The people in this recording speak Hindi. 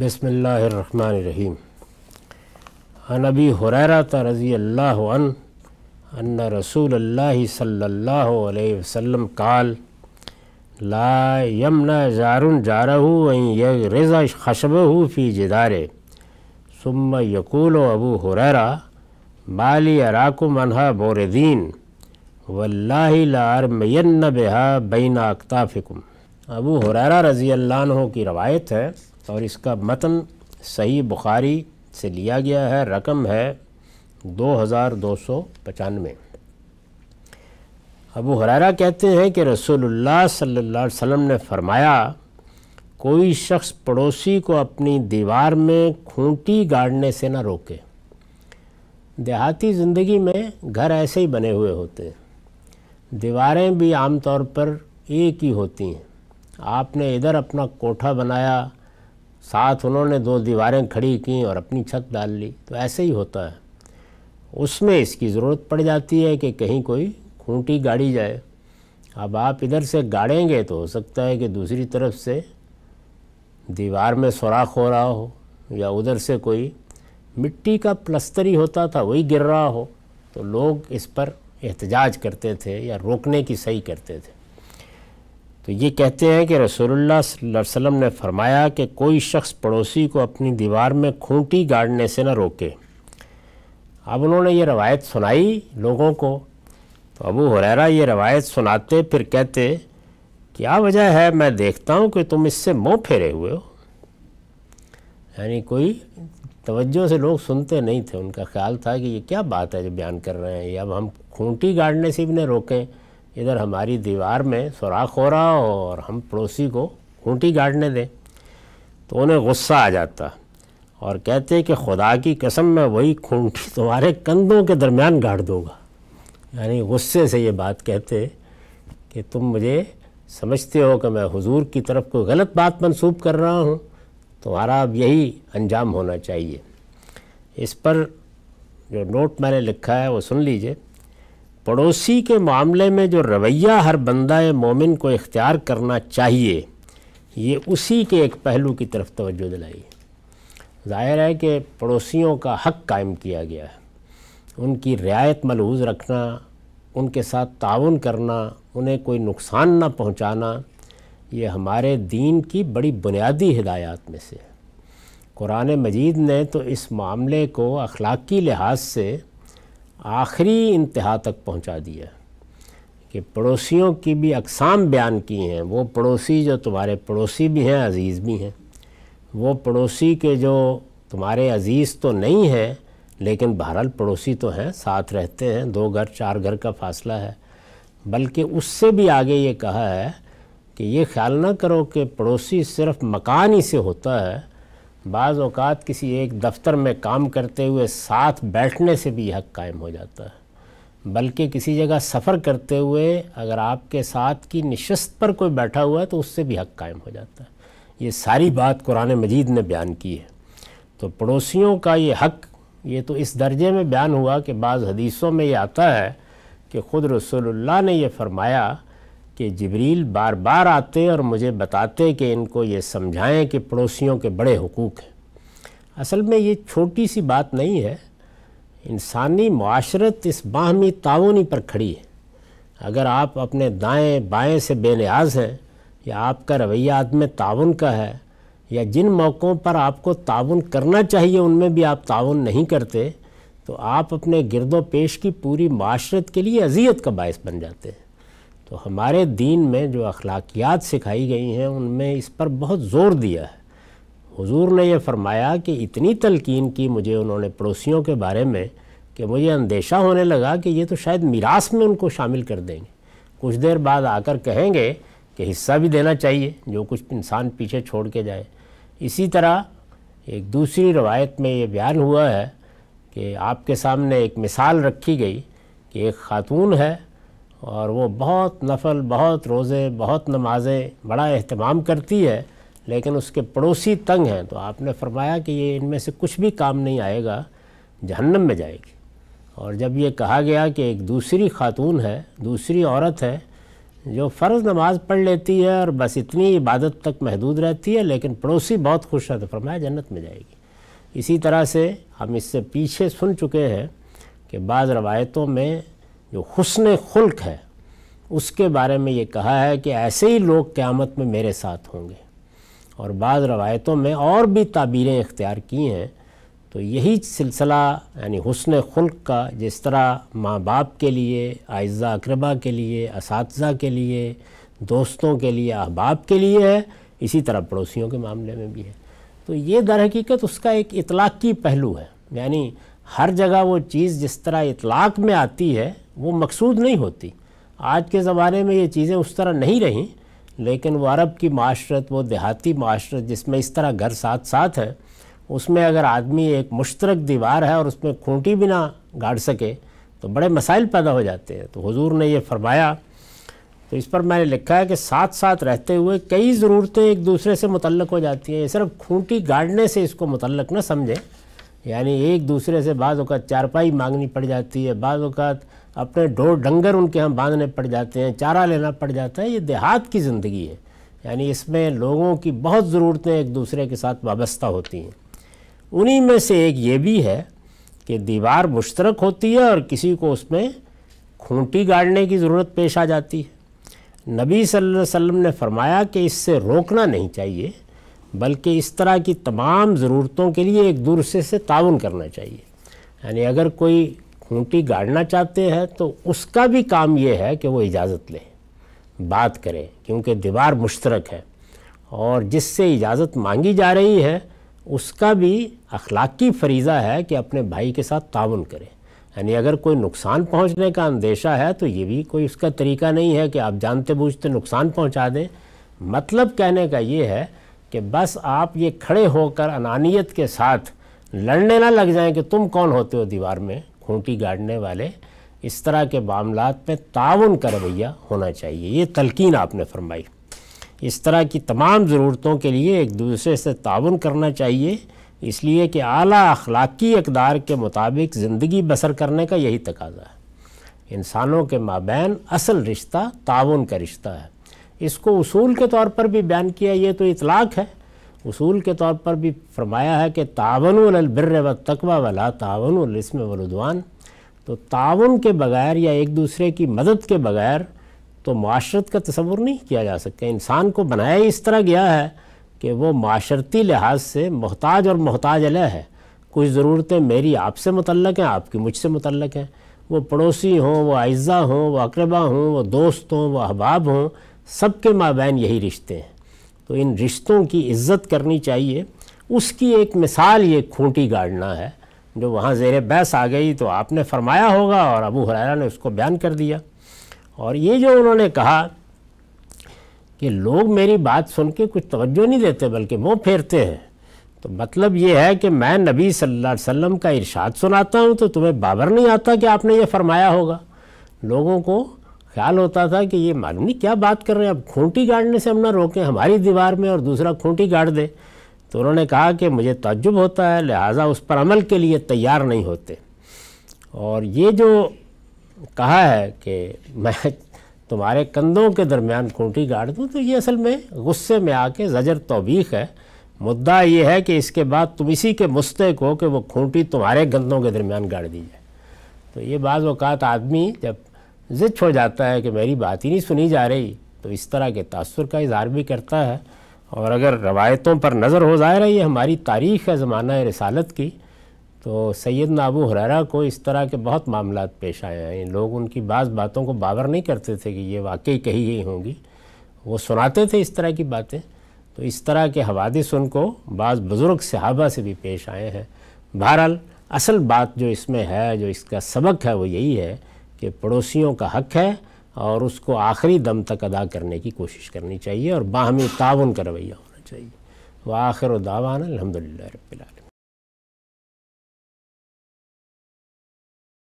बसमीम अनबी हुरैरत रज़ी अल्लाह अन रसूल अल्लाह सल्लल्लाहु अलैहि वसल्लम काल ला यमना जारुन जारहू वहीं रज़ा खशबहू फ़ी जिदारे सुम यकूल अबू हुरैरा बाली अराकुम अनहा बोरदीन वल्लाही लारमयन बेहा बैना अक्ताफ़िकुम अबू हुरैरा रज़ी अल्लाह की रवायत है और इसका मतन सही बुखारी से लिया गया है रकम है दो हज़ार दो सौ पचानवे अबू हरारा कहते हैं कि रसूलुल्लाह सल्लल्लाहु अलैहि वसल्लम ने फरमाया कोई शख्स पड़ोसी को अपनी दीवार में खूंटी गाड़ने से ना रोके देहाती ज़िंदगी में घर ऐसे ही बने हुए होते हैं दीवारें भी आमतौर पर एक ही होती हैं आपने इधर अपना कोठा बनाया साथ उन्होंने दो दीवारें खड़ी की और अपनी छत डाल ली तो ऐसे ही होता है उसमें इसकी ज़रूरत पड़ जाती है कि कहीं कोई खूंटी गाड़ी जाए अब आप इधर से गाड़ेंगे तो हो सकता है कि दूसरी तरफ से दीवार में सुराख हो रहा हो या उधर से कोई मिट्टी का ही होता था वही गिर रहा हो तो लोग इस पर एहतजाज करते थे या रोकने की सही करते थे तो ये कहते हैं कि रसोल्ला वसम ने फरमाया कि कोई शख्स पड़ोसी को अपनी दीवार में खूंटी गाड़ने से ना रोके अब उन्होंने ये रवायत सुनाई लोगों को तो अबू हुरैरा ये रवायत सुनाते फिर कहते क्या वजह है मैं देखता हूँ कि तुम इससे मुँह फेरे हुए हो यानी कोई तवज्जो से लोग सुनते नहीं थे उनका ख्याल था कि ये क्या बात है जो बयान कर रहे हैं ये अब हम खूंटी गाड़ने से भी ना रोकें इधर हमारी दीवार में सुराख हो रहा हो और हम पड़ोसी को खूंटी गाड़ने दें तो उन्हें गुस्सा आ जाता और कहते कि खुदा की कसम मैं वही खूंटी तुम्हारे कंधों के दरमियान गाड़ दूँगा यानी गुस्से से ये बात कहते कि तुम मुझे समझते हो कि मैं हुजूर की तरफ कोई गलत बात मंसूब कर रहा हूँ तुम्हारा अब यही अंजाम होना चाहिए इस पर जो नोट मैंने लिखा है वो सुन लीजिए पड़ोसी के मामले में जो रवैया हर बंदा मोमिन को इख्तियार करना चाहिए ये उसी के एक पहलू की तरफ तवज्जो दिलाई ज़ाहिर है कि पड़ोसियों का हक कायम किया गया है उनकी रियायत मलूज रखना उनके साथ ताउन करना उन्हें कोई नुकसान न पहुँचाना ये हमारे दीन की बड़ी बुनियादी हिदायत में से है कुरान मजीद ने तो इस मामले को अखलाकी लिहाज से आखिरी इंतहा तक पहुंचा दिया कि पड़ोसियों की भी अकसाम बयान की हैं वो पड़ोसी जो तुम्हारे पड़ोसी भी हैं अज़ीज़ भी हैं वो पड़ोसी के जो तुम्हारे अज़ीज़ तो नहीं हैं लेकिन बहरहाल पड़ोसी तो हैं साथ रहते हैं दो घर चार घर का फासला है बल्कि उससे भी आगे ये कहा है कि ये ख्याल ना करो कि पड़ोसी सिर्फ मकान ही से होता है बाज़ अवत किसी एक दफ्तर में काम करते हुए साथ बैठने से भी हक कायम हो जाता है बल्कि किसी जगह सफ़र करते हुए अगर आपके साथ की नशस्त पर कोई बैठा हुआ है तो उससे भी हक कायम हो जाता है ये सारी बात कुरान मजीद ने बयान की है तो पड़ोसियों का ये हक ये तो इस दर्जे में बयान हुआ कि बाज़ हदीसों में ये आता है कि ख़ुद रसोल्ला ने यह फ़रमाया कि जबरील बार बार आते और मुझे बताते कि इनको ये समझाएं कि पड़ोसियों के बड़े हकूक़ हैं असल में ये छोटी सी बात नहीं है इंसानी माशरत इस बाहमी ताउनी पर खड़ी है अगर आप अपने दाएं बाएं से बेनियाज हैं या आपका रवैया आदम ताउन का है या जिन मौक़ों पर आपको ताउन करना चाहिए उनमें भी आप ताउन नहीं करते तो आप अपने गिरदो पेश की पूरी माशरत के लिए अजियत का बायस बन जाते हैं तो हमारे दीन में जो अखलाकियात सिखाई गई हैं उनमें इस पर बहुत ज़ोर दिया है हुजूर ने यह फरमाया कि इतनी तलकीन की मुझे उन्होंने पड़ोसियों के बारे में कि मुझे अंदेशा होने लगा कि ये तो शायद मीरास में उनको शामिल कर देंगे कुछ देर बाद आकर कहेंगे कि हिस्सा भी देना चाहिए जो कुछ इंसान पीछे छोड़ के जाए इसी तरह एक दूसरी रवायत में ये बयान हुआ है कि आपके सामने एक मिसाल रखी गई कि एक खातून है और वो बहुत नफल बहुत रोज़े बहुत नमाजें बड़ा अहतमाम करती है लेकिन उसके पड़ोसी तंग हैं तो आपने फरमाया कि ये इनमें से कुछ भी काम नहीं आएगा जहन्नम में जाएगी और जब ये कहा गया कि एक दूसरी खातून है दूसरी औरत है जो फ़र्ज़ नमाज पढ़ लेती है और बस इतनी इबादत तक महदूद रहती है लेकिन पड़ोसी बहुत खुश है तो फरमाया जन्नत में जाएगी इसी तरह से हम इससे पीछे सुन चुके हैं कि बाज़ रवायतों में जो हसन खुल्क है उसके बारे में ये कहा है कि ऐसे ही लोग क़्यामत में मेरे साथ होंगे और बाद रवायतों में और भी ताबीरें इख्तियार की हैं तो यही सिलसिला यानी हसन खुल्क का जिस तरह माँ बाप के लिए आयज़ा अकरबा के लिए इस के लिए दोस्तों के लिए अहबाब के लिए है इसी तरह पड़ोसियों के मामले में भी है तो ये दर हकीकत उसका एक इतलाक़ी पहलू है यानी हर जगह वो चीज़ जिस तरह इतलाक़ में आती है वो मकसूद नहीं होती आज के ज़माने में ये चीज़ें उस तरह नहीं रहीं लेकिन वो अरब की माशरत वो देहाती माशरत जिसमें इस तरह घर साथ साथ है उसमें अगर आदमी एक मुश्तरक दीवार है और उसमें खूंटी भी ना गाड़ सके तो बड़े मसाइल पैदा हो जाते हैं तो हुजूर ने ये फरमाया तो इस पर मैंने लिखा है कि साथ साथ रहते हुए कई ज़रूरतें एक दूसरे से मुतलक हो जाती हैं ये सिर्फ खूंटी गाड़ने से इसको मुतलक ना समझें यानी एक दूसरे से बाज़ अवत चारपाई मांगनी पड़ जाती है बाज़ अवत अपने ढोर डंगर उनके यहाँ बांधने पड़ जाते हैं चारा लेना पड़ जाता है ये देहात की ज़िंदगी है यानी इसमें लोगों की बहुत ज़रूरतें एक दूसरे के साथ वाबस्ता होती हैं उन्हीं में से एक ये भी है कि दीवार मुश्तरक होती है और किसी को उसमें खूंटी गाड़ने की ज़रूरत पेश आ जाती है नबी सल्लल्लाहु अलैहि वसल्लम ने फरमाया कि इससे रोकना नहीं चाहिए बल्कि इस तरह की तमाम ज़रूरतों के लिए एक दूसरे से ताउन करना चाहिए यानी अगर कोई खूंटी गाड़ना चाहते हैं तो उसका भी काम ये है कि वो इजाज़त लें बात करें क्योंकि दीवार मुश्तरक है और जिससे इजाज़त मांगी जा रही है उसका भी अखलाकी फरीज़ा है कि अपने भाई के साथ ताउन करें यानी अगर कोई नुकसान पहुंचने का अंदेशा है तो ये भी कोई उसका तरीका नहीं है कि आप जानते बूझते नुकसान पहुंचा दें मतलब कहने का ये है कि बस आप ये खड़े होकर अनानियत के साथ लड़ने ना लग जाएं कि तुम कौन होते हो दीवार में खूंटी गाड़ने वाले इस तरह के मामला में ताउन का रवैया होना चाहिए ये तलकिन आपने फरमाई इस तरह की तमाम ज़रूरतों के लिए एक दूसरे से ताउन करना चाहिए इसलिए कि आला अखलाक़ी इकदार के मुताबिक ज़िंदगी बसर करने का यही तकाजा है इंसानों के माबैन असल रिश्ता ताउन का रिश्ता है इसको उसूल के तौर पर भी बयान किया ये तो इतलाक़ है उसूल के तौर पर भी फरमाया है कि तावन बिर व तकवा वाला तावन अलस्म वलुदवान तो ताउन के बगैर या एक दूसरे की मदद के बगैर तो माशरत का तस्वुर नहीं किया जा सकता इंसान को बनाया ही इस तरह गया है कि वो माशरती लिहाज से मोहताज और मोहताज अलह है कुछ ज़रूरतें मेरी आपसे मतलक़ हैं आपकी मुझसे मतलक़ हैं वो पड़ोसी हों वो अज्जा हों वो अकरबा हों वो दोस्त हों वो अहबाब हों सब के माबैन यही रिश्ते हैं तो इन रिश्तों की इज्जत करनी चाहिए उसकी एक मिसाल ये खूंटी गाड़ना है जो वहाँ जेर बहस आ गई तो आपने फरमाया होगा और अबू हरारा ने उसको बयान कर दिया और ये जो उन्होंने कहा कि लोग मेरी बात सुन के कुछ तवज्जो नहीं देते बल्कि मुँह फेरते हैं तो मतलब ये है कि मैं नबी सल्लल्लाहु अलैहि वसल्लम का इरशाद सुनाता हूँ तो तुम्हें बाबर नहीं आता कि आपने ये फरमाया होगा लोगों को ख्याल होता था कि ये मालूम क्या बात कर रहे हैं अब खूंटी गाड़ने से हम ना रोकें हमारी दीवार में और दूसरा खूंटी गाड़ दे तो उन्होंने कहा कि मुझे तजुब होता है लिहाजा उस पर अमल के लिए तैयार नहीं होते और ये जो कहा है कि मैं तुम्हारे कंधों के दरमियान खूंटी गाड़ दूँ तो ये असल में गुस्से में आके जजर तोबीक है मुद्दा ये है कि इसके बाद तुम इसी के मुस्तक हो कि वो खूंटी तुम्हारे गंदों के दरमियान गाड़ दी जाए तो ये बाज़ आदमी जब ज़िद छोड़ जाता है कि मेरी बात ही नहीं सुनी जा रही तो इस तरह के तासर का इजहार भी करता है और अगर रवायतों पर नज़र हो रही है ये हमारी तारीख़ है ज़माना रसालत की तो सैद नबू हरारा को इस तरह के बहुत मामला पेश आए हैं लोग उनकी बाज़ बातों को बावर नहीं करते थे कि ये वाकई कही गई होंगी वो सुनाते थे इस तरह की बातें तो इस तरह के हवादिस उनको बाज़ बुज़ुर्ग सहाबा से भी पेश आए हैं बहरहाल असल बात जो इसमें है जो इसका सबक है वो यही है कि पड़ोसियों का हक है और उसको आखिरी दम तक अदा करने की कोशिश करनी चाहिए और बाहमी ताउन का रवैया होना चाहिए व आखिर दावान अलहमदिल्ला रबाल